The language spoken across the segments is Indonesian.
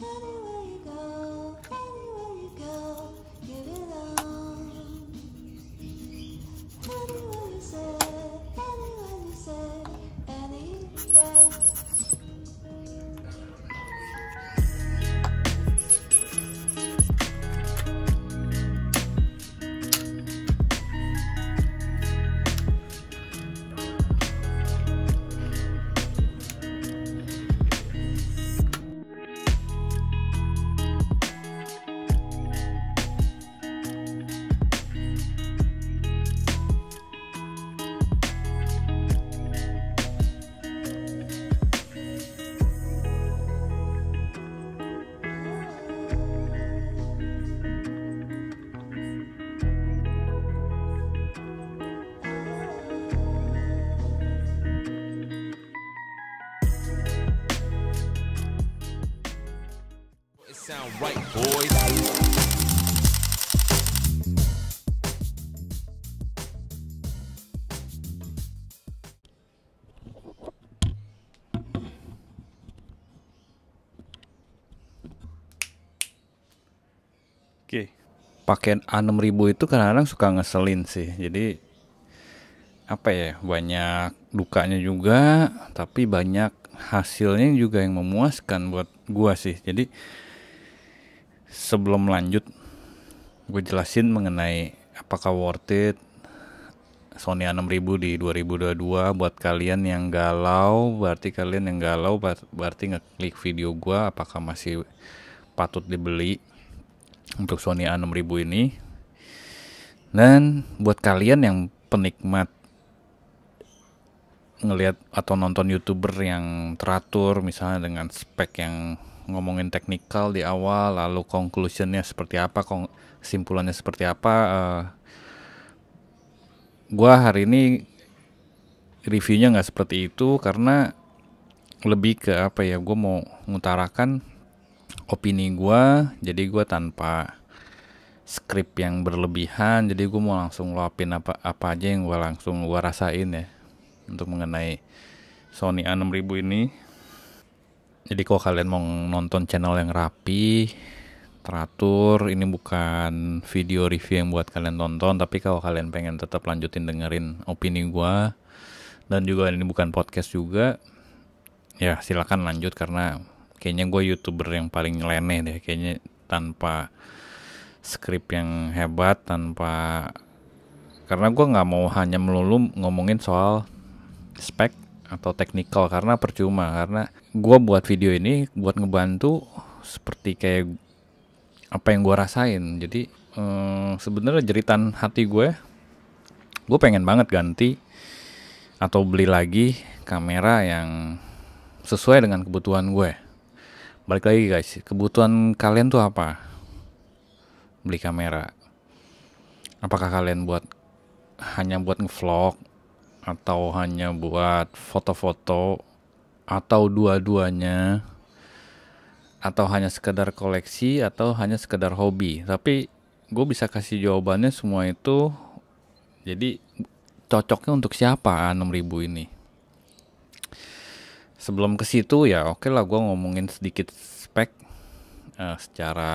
Anyway. pakaian A6000 itu kadang-kadang suka ngeselin sih jadi apa ya banyak dukanya juga tapi banyak hasilnya juga yang memuaskan buat gua sih jadi sebelum lanjut gue jelasin mengenai apakah worth it Sony A6000 di 2022 buat kalian yang galau berarti kalian yang galau berarti ngeklik video gua apakah masih patut dibeli untuk Sony A6000 ini. Dan buat kalian yang penikmat ngelihat atau nonton youtuber yang teratur misalnya dengan spek yang ngomongin teknikal di awal lalu conclusionnya seperti apa kesimpulannya seperti apa uh, gua hari ini reviewnya nggak seperti itu karena lebih ke apa ya gue mau mengutarakan opini gue jadi gue tanpa skrip yang berlebihan jadi gue mau langsung luapin apa apa aja yang gue langsung gue rasain ya untuk mengenai Sony A6000 ini jadi kalau kalian mau nonton channel yang rapi teratur ini bukan video review yang buat kalian tonton tapi kalau kalian pengen tetap lanjutin dengerin opini gue dan juga ini bukan podcast juga ya silakan lanjut karena kayaknya gue youtuber yang paling leneh deh kayaknya tanpa skrip yang hebat tanpa karena gue nggak mau hanya melulu ngomongin soal spek atau technical karena percuma karena gue buat video ini buat ngebantu seperti kayak apa yang gue rasain jadi hmm, sebenarnya jeritan hati gue gue pengen banget ganti atau beli lagi kamera yang sesuai dengan kebutuhan gue balik lagi guys kebutuhan kalian tuh apa beli kamera apakah kalian buat hanya buat ngevlog atau hanya buat foto-foto atau dua-duanya atau hanya sekedar koleksi atau hanya sekedar hobi tapi gue bisa kasih jawabannya semua itu jadi cocoknya untuk siapa 6000 ini sebelum ke situ ya oke okay lah gue ngomongin sedikit spek uh, secara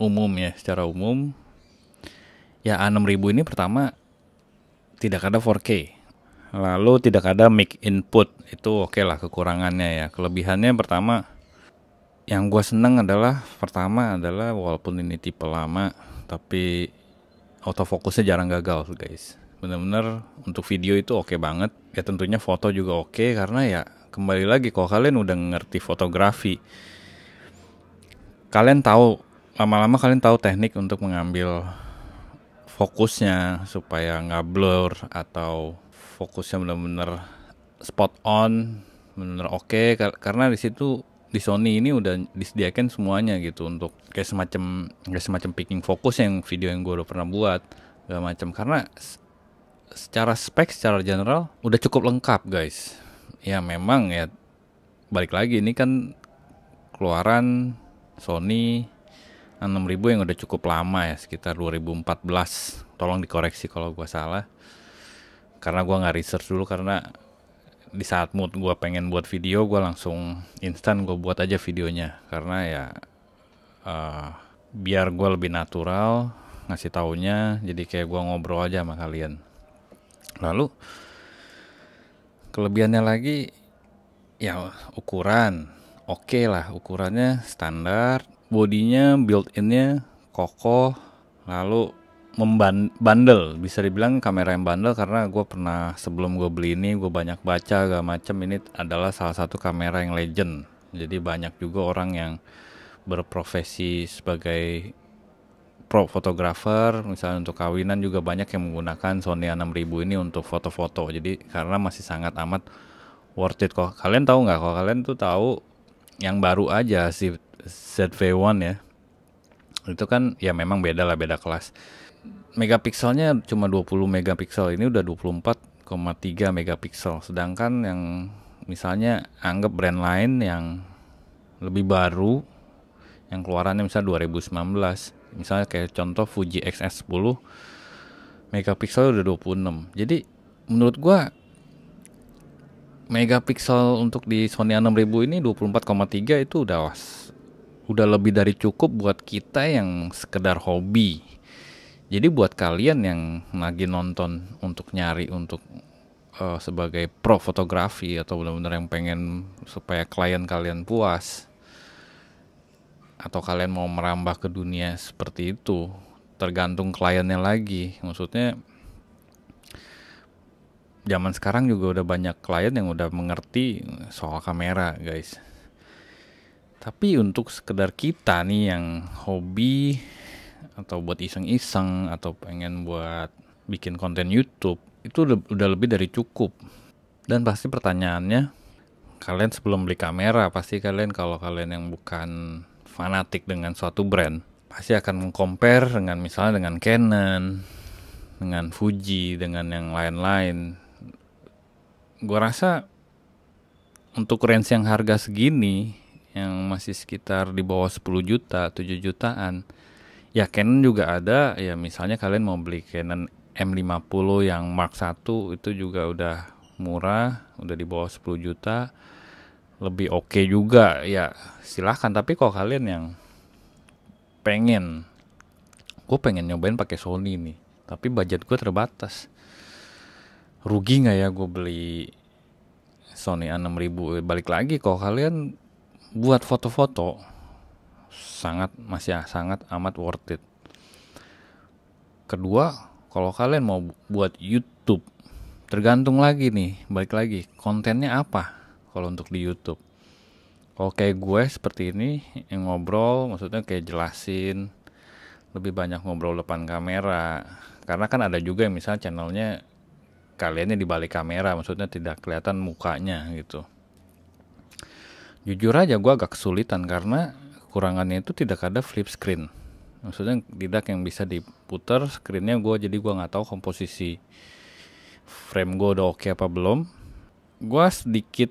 umum ya secara umum ya A6000 ini pertama tidak ada 4K lalu tidak ada mic input itu oke okay lah kekurangannya ya kelebihannya pertama yang gue seneng adalah pertama adalah walaupun ini tipe lama tapi autofocusnya jarang gagal guys bener-bener untuk video itu oke okay banget ya tentunya foto juga oke okay, karena ya kembali lagi kalau kalian udah ngerti fotografi kalian tahu lama-lama kalian tahu teknik untuk mengambil fokusnya supaya nggak blur atau fokusnya benar-benar spot on benar-benar oke okay, karena di situ di Sony ini udah disediakan semuanya gitu untuk kayak semacam kayak semacam picking fokus yang video yang gue udah pernah buat gak macam karena secara spek secara general udah cukup lengkap guys ya memang ya balik lagi ini kan keluaran Sony 6000 yang udah cukup lama ya sekitar 2014 tolong dikoreksi kalau gue salah karena gue nggak research dulu karena di saat mood gue pengen buat video gue langsung instan gue buat aja videonya karena ya uh, biar gue lebih natural ngasih taunya jadi kayak gue ngobrol aja sama kalian lalu kelebihannya lagi ya ukuran oke okay lah ukurannya standar bodinya built innya kokoh lalu membandel bisa dibilang kamera yang bandel karena gue pernah sebelum gue beli ini gue banyak baca gak macem ini adalah salah satu kamera yang legend jadi banyak juga orang yang berprofesi sebagai pro fotografer misalnya untuk kawinan juga banyak yang menggunakan Sony A6000 ini untuk foto-foto jadi karena masih sangat amat worth it kok kalian tahu nggak kalau kalian tuh tahu yang baru aja si ZV1 ya itu kan ya memang beda lah beda kelas megapikselnya cuma 20 megapiksel ini udah 24,3 megapiksel sedangkan yang misalnya anggap brand lain yang lebih baru yang keluarannya misalnya 2019 Misalnya kayak contoh Fuji XS10 megapiksel udah 26. Jadi menurut gua megapiksel untuk di Sony A6000 ini 24,3 itu udah was, udah lebih dari cukup buat kita yang sekedar hobi. Jadi buat kalian yang lagi nonton untuk nyari untuk uh, sebagai pro fotografi atau benar-benar yang pengen supaya klien kalian puas, atau kalian mau merambah ke dunia seperti itu tergantung kliennya lagi maksudnya zaman sekarang juga udah banyak klien yang udah mengerti soal kamera guys tapi untuk sekedar kita nih yang hobi atau buat iseng-iseng atau pengen buat bikin konten YouTube itu udah, lebih dari cukup dan pasti pertanyaannya kalian sebelum beli kamera pasti kalian kalau kalian yang bukan fanatik dengan suatu brand pasti akan mengcompare dengan misalnya dengan Canon, dengan Fuji, dengan yang lain-lain. Gue rasa untuk range yang harga segini yang masih sekitar di bawah 10 juta, 7 jutaan. Ya Canon juga ada, ya misalnya kalian mau beli Canon M50 yang Mark 1 itu juga udah murah, udah di bawah 10 juta lebih oke okay juga ya silahkan tapi kalau kalian yang pengen gue pengen nyobain pakai Sony nih tapi budget gue terbatas rugi nggak ya gue beli Sony A6000 eh, balik lagi kalau kalian buat foto-foto sangat masih sangat amat worth it kedua kalau kalian mau buat YouTube tergantung lagi nih balik lagi kontennya apa kalau untuk di YouTube kalau kayak gue seperti ini yang ngobrol maksudnya kayak jelasin lebih banyak ngobrol depan kamera karena kan ada juga yang misalnya channelnya kaliannya di balik kamera maksudnya tidak kelihatan mukanya gitu jujur aja gue agak kesulitan karena kekurangannya itu tidak ada flip screen maksudnya tidak yang bisa diputar screennya gue jadi gue nggak tahu komposisi frame gue udah oke okay apa belum gue sedikit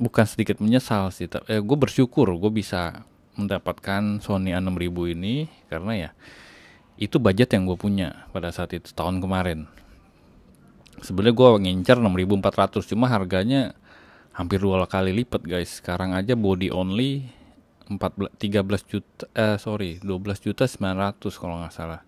bukan sedikit menyesal sih tapi eh, gue bersyukur gue bisa mendapatkan Sony A6000 ini karena ya itu budget yang gue punya pada saat itu tahun kemarin sebenarnya gue ngincer 6400 cuma harganya hampir dua kali lipat guys sekarang aja body only 14 13 juta eh sorry 12 juta 900 kalau nggak salah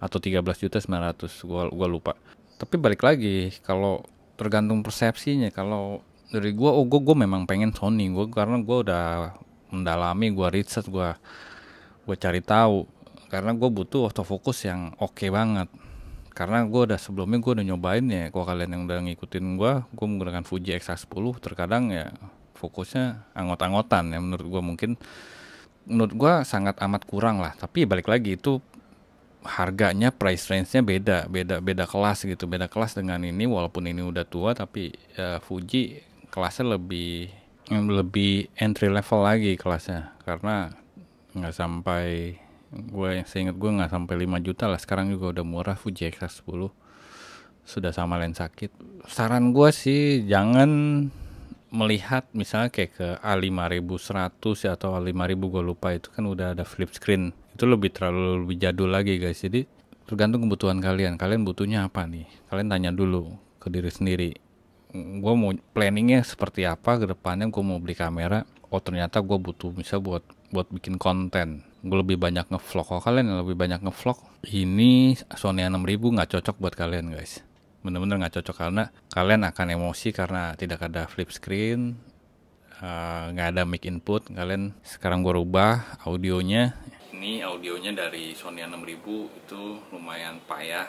atau 13 juta 900 gua gua lupa tapi balik lagi kalau tergantung persepsinya kalau dari gue oh gue gue memang pengen Sony gue karena gue udah mendalami gue riset gue gue cari tahu karena gue butuh autofocus yang oke okay banget karena gue udah sebelumnya gue udah nyobain ya kalau kalian yang udah ngikutin gue gue menggunakan Fuji x 10 terkadang ya fokusnya anggot-anggotan ya menurut gue mungkin menurut gue sangat amat kurang lah tapi ya balik lagi itu harganya price range-nya beda beda beda kelas gitu beda kelas dengan ini walaupun ini udah tua tapi uh, Fuji kelasnya lebih lebih entry level lagi kelasnya karena nggak sampai gue yang seingat gue nggak sampai 5 juta lah sekarang juga udah murah Fuji x 10 sudah sama lensa kit saran gue sih jangan melihat misalnya kayak ke A5100 ya, atau A5000 gue lupa itu kan udah ada flip screen itu lebih terlalu lebih jadul lagi guys jadi tergantung kebutuhan kalian kalian butuhnya apa nih kalian tanya dulu ke diri sendiri gue mau planningnya seperti apa ke depannya gue mau beli kamera oh ternyata gue butuh bisa buat buat bikin konten gue lebih banyak ngevlog kalau kalian yang lebih banyak ngevlog ini Sony 6000 nggak cocok buat kalian guys bener-bener nggak cocok karena kalian akan emosi karena tidak ada flip screen eh, nggak uh, ada mic input kalian sekarang gue rubah audionya ini audionya dari Sony 6000 itu lumayan payah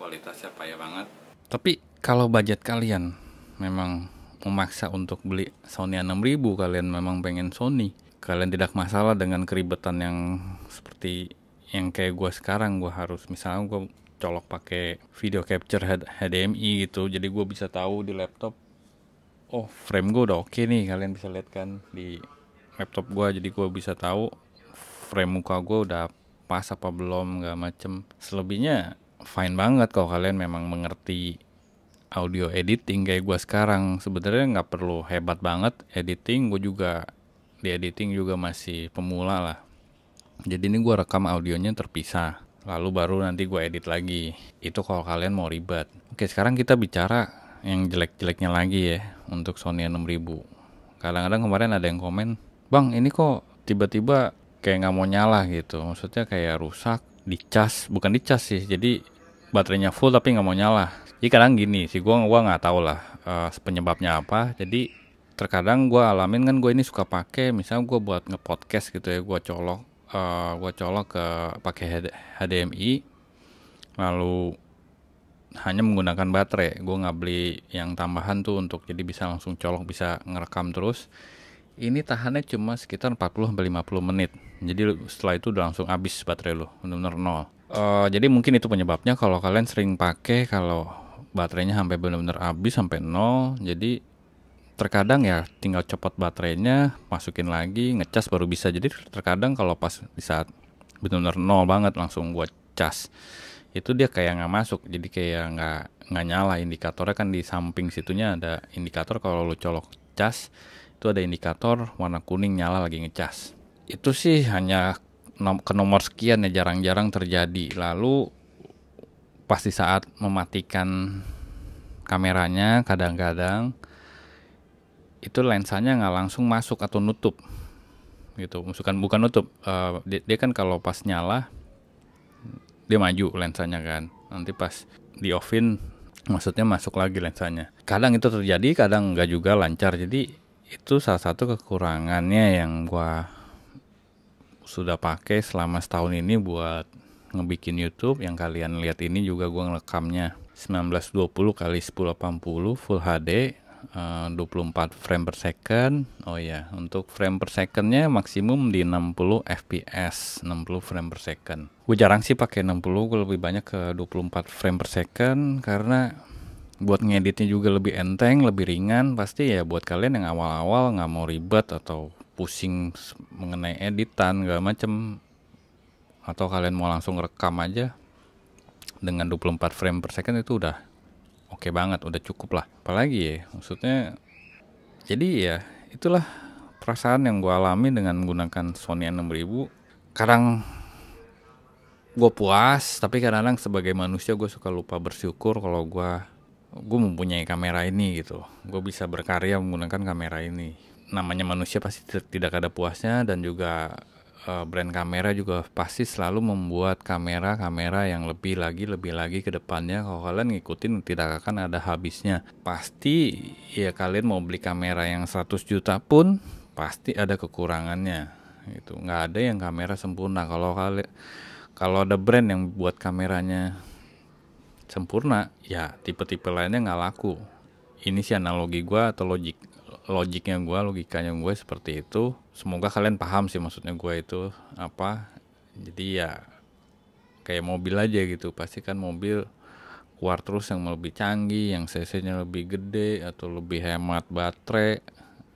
kualitasnya payah banget tapi kalau budget kalian memang memaksa untuk beli Sony A6000 kalian memang pengen Sony kalian tidak masalah dengan keribetan yang seperti yang kayak gue sekarang gue harus misalnya gue colok pakai video capture HDMI gitu jadi gue bisa tahu di laptop oh frame gue udah oke okay nih kalian bisa lihat kan di laptop gue jadi gue bisa tahu frame muka gue udah pas apa belum Gak macem selebihnya fine banget kalau kalian memang mengerti audio editing kayak gue sekarang sebenarnya nggak perlu hebat banget editing gue juga di editing juga masih pemula lah jadi ini gue rekam audionya terpisah lalu baru nanti gue edit lagi itu kalau kalian mau ribet oke sekarang kita bicara yang jelek-jeleknya lagi ya untuk Sony 6000 kadang-kadang kemarin ada yang komen bang ini kok tiba-tiba kayak nggak mau nyala gitu maksudnya kayak rusak dicas bukan dicas sih jadi baterainya full tapi nggak mau nyala jadi kadang gini sih gue gua nggak tahu lah uh, penyebabnya apa jadi terkadang gue alamin kan gue ini suka pakai misalnya gue buat ngepodcast gitu ya gue colok uh, eh, gue colok ke pakai HDMI lalu hanya menggunakan baterai gue nggak beli yang tambahan tuh untuk jadi bisa langsung colok bisa ngerekam terus ini tahannya cuma sekitar 40 sampai 50 menit jadi setelah itu udah langsung habis baterai lo benar-benar nol uh, jadi mungkin itu penyebabnya kalau kalian sering pakai kalau baterainya sampai benar-benar habis sampai nol jadi terkadang ya tinggal copot baterainya masukin lagi ngecas baru bisa jadi terkadang kalau pas di saat benar-benar nol banget langsung gua cas itu dia kayak nggak masuk jadi kayak nggak nggak nyala indikatornya kan di samping situnya ada indikator kalau lu colok cas itu ada indikator warna kuning nyala lagi ngecas itu sih hanya ke nomor sekian ya jarang-jarang terjadi lalu pasti saat mematikan kameranya kadang-kadang itu lensanya nggak langsung masuk atau nutup gitu bukan bukan nutup uh, dia, dia kan kalau pas nyala dia maju lensanya kan nanti pas di offin maksudnya masuk lagi lensanya kadang itu terjadi kadang nggak juga lancar jadi itu salah satu kekurangannya yang gua sudah pakai selama setahun ini buat ngebikin YouTube yang kalian lihat ini juga gue ngerekamnya 1920 kali 1080 full HD 24 eh, frame per second. Oh ya, yeah. untuk frame per secondnya maksimum di 60 fps, 60 frame per second. Gue jarang sih pakai 60, gue lebih banyak ke 24 frame per second karena buat ngeditnya juga lebih enteng, lebih ringan. Pasti ya buat kalian yang awal-awal nggak mau ribet atau pusing mengenai editan segala macem atau kalian mau langsung rekam aja dengan 24 frame per second itu udah oke okay banget, udah cukup lah. Apalagi ya, maksudnya jadi ya itulah perasaan yang gue alami dengan menggunakan Sony A6000. Kadang gue puas, tapi kadang-kadang sebagai manusia gue suka lupa bersyukur kalau gue gue mempunyai kamera ini gitu. Gue bisa berkarya menggunakan kamera ini. Namanya manusia pasti tidak ada puasnya dan juga uh, brand kamera juga pasti selalu membuat kamera-kamera yang lebih lagi lebih lagi ke depannya kalau kalian ngikutin tidak akan ada habisnya pasti ya kalian mau beli kamera yang 100 juta pun pasti ada kekurangannya itu nggak ada yang kamera sempurna kalau kalian kalau ada brand yang buat kameranya sempurna ya tipe-tipe lainnya nggak laku ini sih analogi gue atau logik logiknya gue logikanya gue seperti itu semoga kalian paham sih maksudnya gue itu apa jadi ya kayak mobil aja gitu pasti kan mobil keluar terus yang lebih canggih yang cc nya lebih gede atau lebih hemat baterai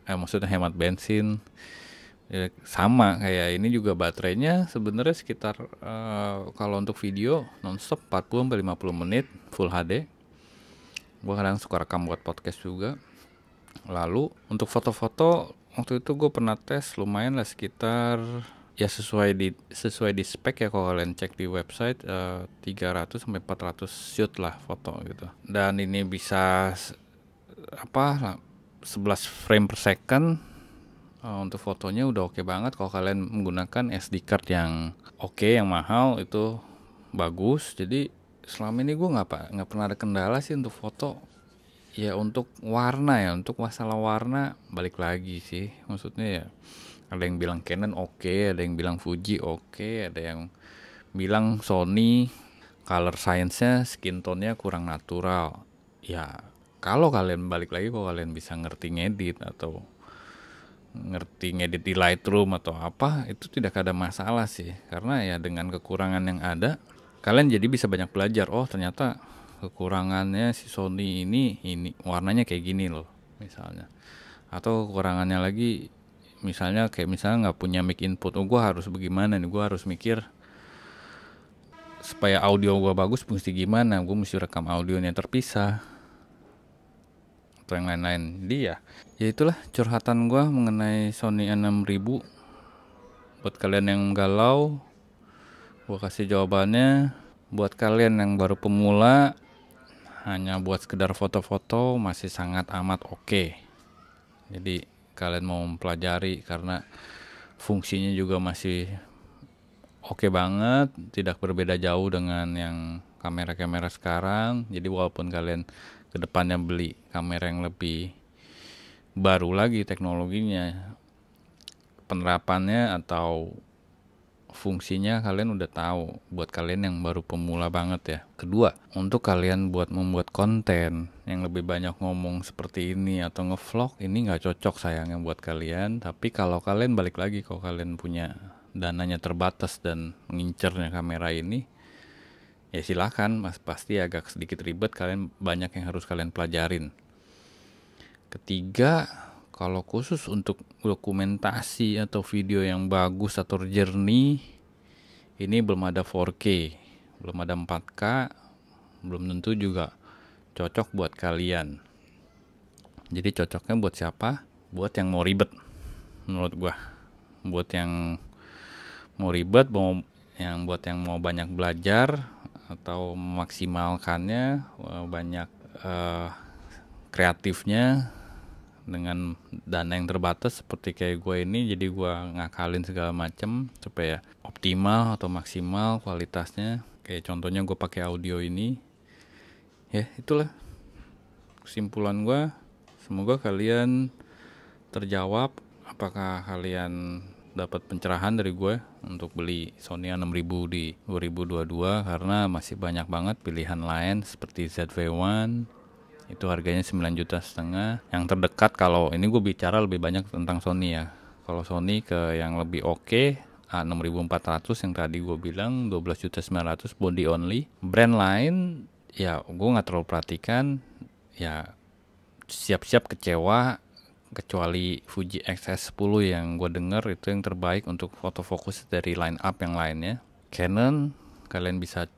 eh maksudnya hemat bensin ya, sama kayak ini juga baterainya sebenarnya sekitar uh, kalau untuk video nonstop 40 50 menit full HD gue kadang suka rekam buat podcast juga lalu untuk foto-foto waktu itu gue pernah tes lumayan lah sekitar ya sesuai di sesuai di spek ya kalau kalian cek di website uh, eh, 300 sampai 400 shoot lah foto gitu dan ini bisa apa 11 frame per second uh, untuk fotonya udah oke okay banget kalau kalian menggunakan SD card yang oke okay, yang mahal itu bagus jadi selama ini gue nggak pak nggak pernah ada kendala sih untuk foto ya untuk warna ya untuk masalah warna balik lagi sih maksudnya ya ada yang bilang Canon oke okay, ada yang bilang Fuji oke okay, ada yang bilang Sony color science-nya skin tone-nya kurang natural ya kalau kalian balik lagi kok kalian bisa ngerti ngedit atau ngerti ngedit di Lightroom atau apa itu tidak ada masalah sih karena ya dengan kekurangan yang ada kalian jadi bisa banyak belajar oh ternyata kekurangannya si Sony ini ini warnanya kayak gini loh misalnya atau kekurangannya lagi misalnya kayak misalnya nggak punya mic input oh gue harus bagaimana nih gue harus mikir supaya audio gue bagus mesti gimana gue mesti rekam audionya terpisah atau yang lain-lain dia ya ya itulah curhatan gue mengenai Sony a 6000 buat kalian yang galau gue kasih jawabannya buat kalian yang baru pemula hanya buat sekedar foto-foto masih sangat amat oke. Okay. Jadi kalian mau mempelajari karena fungsinya juga masih oke okay banget, tidak berbeda jauh dengan yang kamera-kamera sekarang. Jadi walaupun kalian kedepannya beli kamera yang lebih baru lagi teknologinya, penerapannya atau fungsinya kalian udah tahu buat kalian yang baru pemula banget ya. Kedua, untuk kalian buat membuat konten yang lebih banyak ngomong seperti ini atau ngevlog ini nggak cocok sayangnya buat kalian. Tapi kalau kalian balik lagi kalau kalian punya dananya terbatas dan ngincernya kamera ini, ya silahkan mas pasti agak sedikit ribet kalian banyak yang harus kalian pelajarin. Ketiga, kalau khusus untuk dokumentasi atau video yang bagus atau jernih ini belum ada 4K belum ada 4K belum tentu juga cocok buat kalian jadi cocoknya buat siapa buat yang mau ribet menurut gua buat yang mau ribet mau yang buat yang mau banyak belajar atau memaksimalkannya eh, banyak uh, kreatifnya dengan dana yang terbatas seperti kayak gue ini jadi gue ngakalin segala macem supaya optimal atau maksimal kualitasnya kayak contohnya gue pakai audio ini ya itulah kesimpulan gue semoga kalian terjawab apakah kalian dapat pencerahan dari gue untuk beli Sony A6000 di 2022 karena masih banyak banget pilihan lain seperti ZV-1 itu harganya 9 juta setengah yang terdekat kalau ini gue bicara lebih banyak tentang Sony ya kalau Sony ke yang lebih oke okay, ah, A6400 yang tadi gue bilang 12 juta 900 body only brand lain ya gue nggak terlalu perhatikan ya siap-siap kecewa kecuali Fuji XS10 yang gue denger itu yang terbaik untuk foto fokus dari line up yang lainnya Canon kalian bisa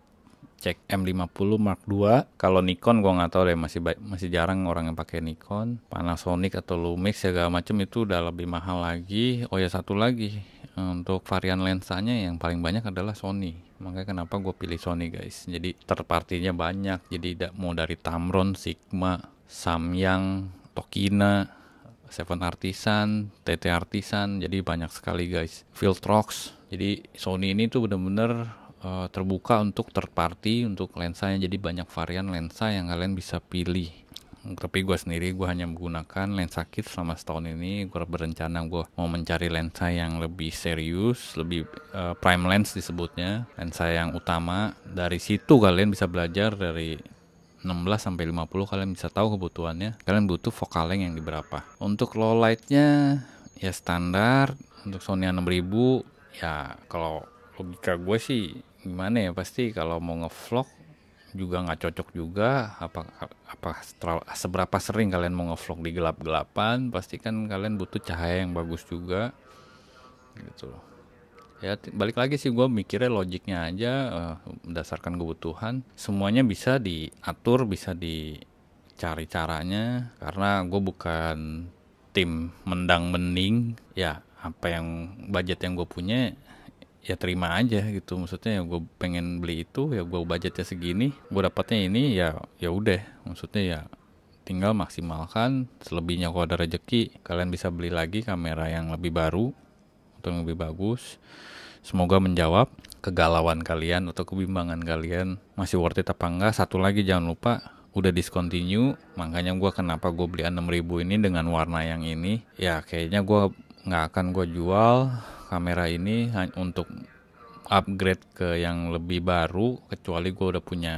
cek M50 Mark II kalau Nikon gua nggak tahu deh masih masih jarang orang yang pakai Nikon Panasonic atau Lumix segala macam itu udah lebih mahal lagi oh ya satu lagi eh, untuk varian lensanya yang paling banyak adalah Sony makanya kenapa gue pilih Sony guys jadi terpartinya banyak jadi tidak mau dari Tamron, Sigma, Samyang, Tokina, Seven Artisan, TT Artisan jadi banyak sekali guys Filtrox jadi Sony ini tuh bener-bener Eh, terbuka untuk third party untuk lensanya jadi banyak varian lensa yang kalian bisa pilih tapi gue sendiri gue hanya menggunakan lensa kit selama setahun ini gue berencana gue mau mencari lensa yang lebih serius lebih uh, prime lens disebutnya lensa yang utama dari situ kalian bisa belajar dari 16 sampai 50 kalian bisa tahu kebutuhannya kalian butuh focal length yang diberapa? untuk low lightnya ya standar untuk Sony 6000 ya kalau logika gue sih gimana ya pasti kalau mau ngevlog juga nggak cocok juga apa apa seberapa sering kalian mau ngevlog di gelap-gelapan pasti kan kalian butuh cahaya yang bagus juga gitu ya balik lagi sih gue mikirnya logiknya aja uh, berdasarkan kebutuhan semuanya bisa diatur bisa dicari caranya karena gue bukan tim mendang mending ya apa yang budget yang gue punya ya terima aja gitu maksudnya ya gue pengen beli itu ya gue budgetnya segini gue dapatnya ini ya ya udah maksudnya ya tinggal maksimalkan selebihnya kalau ada rezeki kalian bisa beli lagi kamera yang lebih baru atau yang lebih bagus semoga menjawab kegalauan kalian atau kebimbangan kalian masih worth it apa enggak satu lagi jangan lupa udah discontinue makanya gue kenapa gue beli 6000 ini dengan warna yang ini ya kayaknya gue nggak akan gue jual kamera ini untuk upgrade ke yang lebih baru kecuali gue udah punya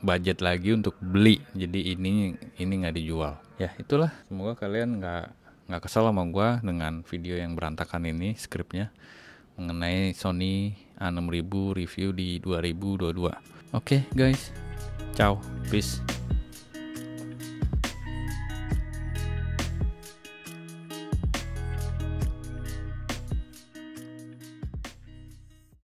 budget lagi untuk beli jadi ini ini nggak dijual ya itulah semoga kalian nggak nggak kesal sama gue dengan video yang berantakan ini skripnya mengenai Sony A6000 review di 2022 oke okay, guys ciao peace